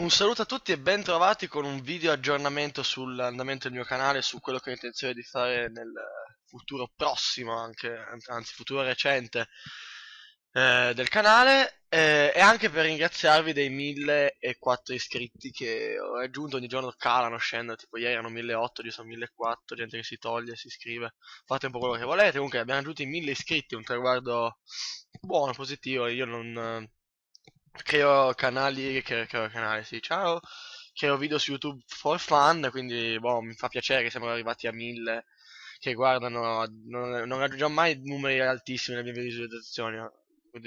Un saluto a tutti e ben trovati con un video aggiornamento sull'andamento del mio canale, su quello che ho intenzione di fare nel futuro prossimo, anche, anzi futuro recente eh, del canale eh, e anche per ringraziarvi dei 1004 iscritti che ho raggiunto, ogni giorno calano, scendono, tipo ieri erano 1008, oggi sono 1004, gente che si toglie, si iscrive, fate un po' quello che volete, comunque abbiamo raggiunto i 1000 iscritti, un traguardo buono, positivo, io non creo canali, creo, creo canali, sì, ciao, creo video su YouTube for fun, quindi boh, mi fa piacere, che siamo arrivati a mille che guardano, non, non raggiungiamo mai numeri altissimi nelle mie visualizzazioni,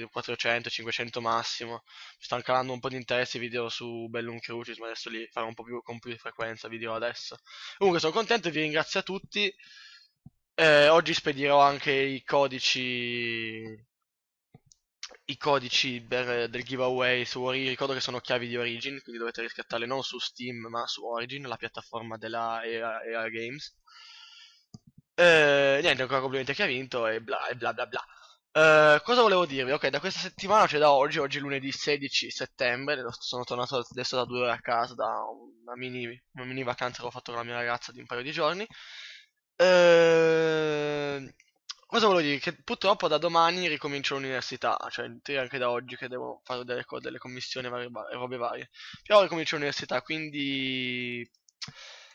400, 500 massimo. Mi stanno calando un po' di interesse i video su Bellum Crucis, ma adesso li farò un po' più con più frequenza video adesso. Comunque sono contento, vi ringrazio a tutti. Eh, oggi spedirò anche i codici i codici del, eh, del giveaway su Origin, ricordo che sono chiavi di Origin, quindi dovete riscattarle non su Steam ma su Origin, la piattaforma della EA, EA Games. E, eh, niente, ancora complimenti a chi ha vinto e bla e bla bla bla. Uh, cosa volevo dirvi? Ok, da questa settimana, cioè da oggi, oggi è lunedì 16 settembre, sono tornato adesso da due ore a casa, da una mini, una mini vacanza che ho fatto con la mia ragazza di un paio di giorni. Uh, Cosa volevo dire? Che purtroppo da domani ricomincio l'università, cioè anche da oggi che devo fare delle, delle commissioni e robe varie. Però ricomincio l'università, quindi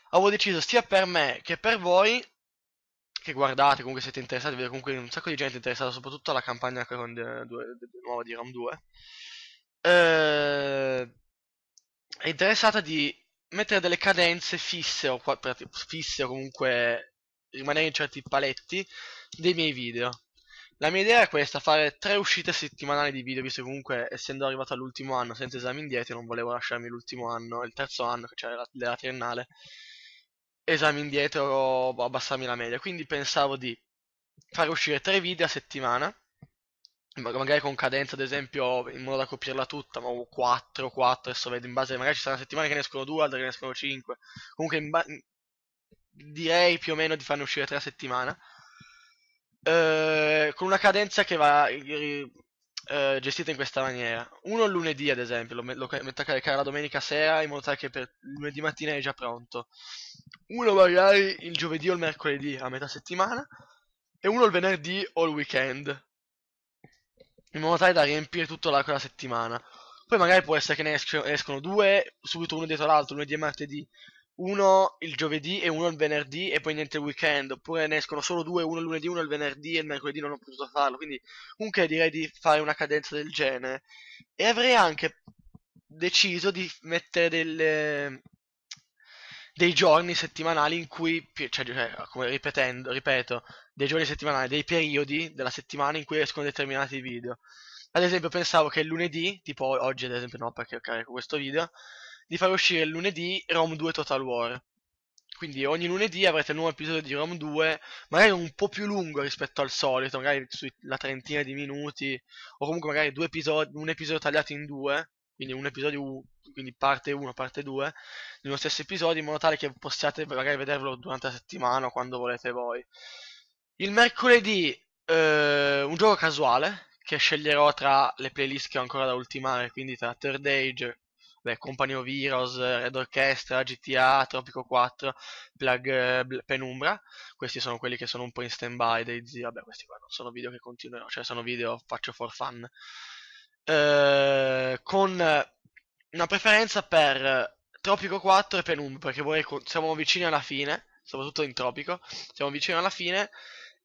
avevo deciso sia per me che per voi che guardate, comunque siete interessati, vedo comunque un sacco di gente interessata soprattutto alla campagna con de, nuova di RAM 2. Eh, è interessata di mettere delle cadenze fisse o, fisse, o comunque rimanere in certi paletti dei miei video. La mia idea è questa, fare tre uscite settimanali di video, visto comunque essendo arrivato all'ultimo anno senza esami indietro non volevo lasciarmi l'ultimo anno, il terzo anno, che c'era la, la triennale, esami indietro, o boh, abbassarmi la media. Quindi pensavo di fare uscire tre video a settimana, magari con cadenza ad esempio in modo da coprirla tutta, ma 4, 4, adesso vedo in base, magari ci saranno settimane che ne escono 2, altre che ne escono 5, comunque direi più o meno di farne uscire 3 a settimana eh, con una cadenza che va eh, gestita in questa maniera. Uno il lunedì, ad esempio, lo, lo metto a caricare la domenica sera in modo tale che per lunedì mattina è già pronto. Uno magari il giovedì o il mercoledì a metà settimana e uno il venerdì o il weekend. In modo tale da riempire tutto l'arco della settimana. Poi magari può essere che ne escono due, subito uno dietro l'altro, lunedì e martedì, uno il giovedì e uno il venerdì e poi niente il weekend, oppure ne escono solo due, uno il lunedì, uno il venerdì e il mercoledì non ho potuto farlo, quindi comunque direi di fare una cadenza del genere. E avrei anche deciso di mettere delle, dei giorni settimanali in cui, cioè, cioè, come ripetendo, ripeto, dei giorni settimanali, dei periodi della settimana in cui escono determinati video. Ad esempio pensavo che il lunedì, tipo oggi ad esempio no perché carico questo video, di far uscire il lunedì Rom 2 Total War. Quindi ogni lunedì avrete un nuovo episodio di Rom 2, magari un po' più lungo rispetto al solito, magari sulla trentina di minuti, o comunque magari due episodi, un episodio tagliato in due, quindi un episodio, quindi parte 1, parte 2, nello stesso episodio, in modo tale che possiate magari vederlo durante la settimana o quando volete voi. Il mercoledì eh, un gioco casuale, che sceglierò tra le playlist che ho ancora da ultimare, quindi tra Third Age beh, Company of Heroes, Red Orchestra, GTA, Tropico 4, Plug, eh, Penumbra. Questi sono quelli che sono un po' in stand-by dei zii. Vabbè, questi qua non sono video che continuano, cioè sono video faccio for fun. Eh, con una preferenza per Tropico 4 e Penumbra, perché vorrei, siamo vicini alla fine, soprattutto in Tropico, siamo vicini alla fine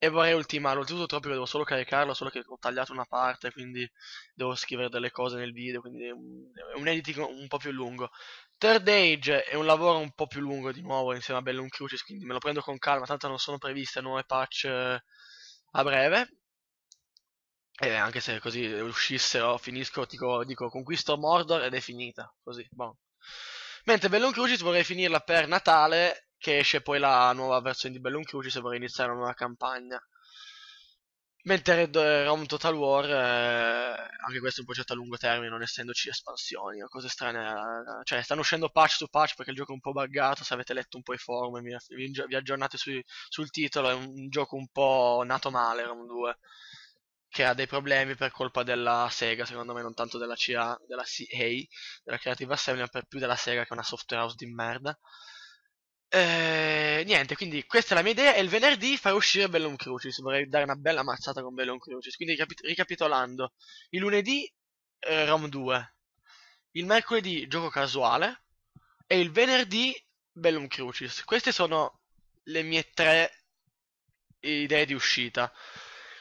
e vorrei ultimarlo, oltretutto troppo devo solo caricarlo, solo che ho tagliato una parte, quindi devo scrivere delle cose nel video, quindi è un editing un po' più lungo. Third Age è un lavoro un po' più lungo di nuovo insieme a Bellum Crucis, quindi me lo prendo con calma, tanto non sono previste nuove patch eh, a breve. E anche se così uscissero, finisco, dico, dico conquisto Mordor ed è finita, così, boh. Mentre Bellum Crucis vorrei finirla per Natale che esce poi la nuova versione di Bello Cruci se vorrei iniziare una nuova campagna. Mentre Rom Total War, eh, anche questo è un progetto a lungo termine, non essendoci espansioni o cose strane. Eh, cioè, stanno uscendo patch su patch perché il gioco è un po' buggato. Se avete letto un po' i forum, vi, vi, aggiornate sui, sul titolo. È un gioco un po' nato male, Rom 2, che ha dei problemi per colpa della Sega, secondo me, non tanto della CA, della CA, della Creative Assembly, ma per più della Sega che è una software house di merda. Eh, niente, quindi questa è la mia idea e il venerdì farò uscire Bellum Crucis, vorrei dare una bella mazzata con Bellum Crucis, quindi ricap- ricapitolando, il lunedì eh, Rom 2, il mercoledì gioco casuale e il venerdì Bellum Crucis. Queste sono le mie tre idee di uscita.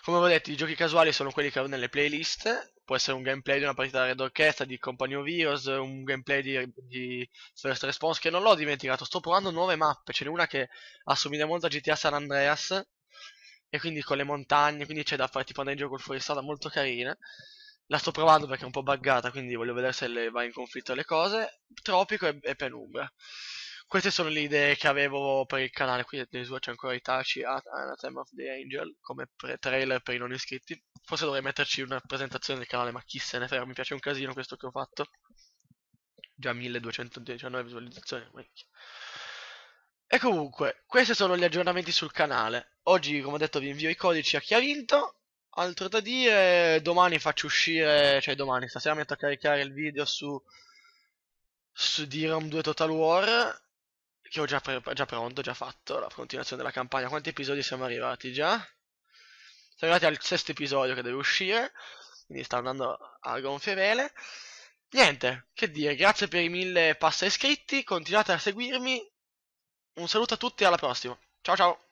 Come ho detto, i giochi casuali sono quelli che ho nelle playlist può essere un gameplay di una partita Red Orchestra, di Company of Heroes, un gameplay di, di, First Response che non l'ho dimenticato, sto provando nuove mappe, ce n'è una che assomiglia molto a GTA San Andreas e quindi con le montagne, quindi c'è da fare tipo andare in giro fuori strada molto carina. La sto provando perché è un po' buggata, quindi voglio vedere se le va in conflitto le cose. Tropico e, e Penumbra. Queste sono le idee che avevo per il canale, qui nel suo c'è ancora Itachi Anatem of the Angel come pre- trailer per i non iscritti forse dovrei metterci una presentazione del canale, ma chi se ne frega, mi piace un casino questo che ho fatto. Già 1219 visualizzazioni, vecchio. E comunque, questi sono gli aggiornamenti sul canale. Oggi, come ho detto, vi invio i codici a chi ha vinto. Altro da dire, domani faccio uscire, cioè domani, stasera metto a caricare il video su, su DRAM 2 Total War, che ho già, pre già pronto, già fatto, la continuazione della campagna. Quanti episodi siamo arrivati già? Siamo arrivati al sesto episodio che deve uscire, quindi sta andando a gonfie vele. Niente, che dire, grazie per i mille passa iscritti, continuate a seguirmi. Un saluto a tutti e alla prossima. Ciao ciao!